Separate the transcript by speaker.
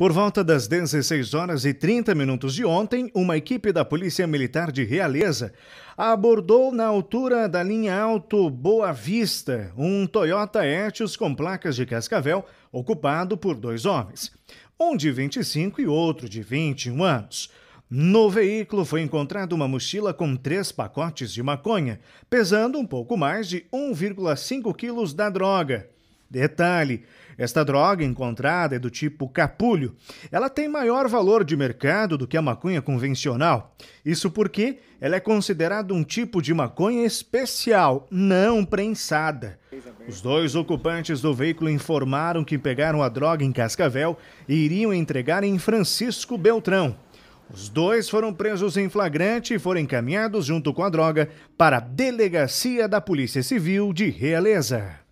Speaker 1: Por volta das 16 horas e 30 minutos de ontem, uma equipe da Polícia Militar de Realeza abordou na altura da linha Alto Boa Vista um Toyota Etios com placas de Cascavel, ocupado por dois homens, um de 25 e outro de 21 anos. No veículo foi encontrada uma mochila com três pacotes de maconha, pesando um pouco mais de 1,5 quilos da droga. Detalhe: esta droga encontrada é do tipo capulho. Ela tem maior valor de mercado do que a maconha convencional. Isso porque ela é considerada um tipo de maconha especial, não prensada. Os dois ocupantes do veículo informaram que pegaram a droga em Cascavel e iriam entregar em Francisco Beltrão. Os dois foram presos em flagrante e foram encaminhados junto com a droga para a delegacia da Polícia Civil de Realeza.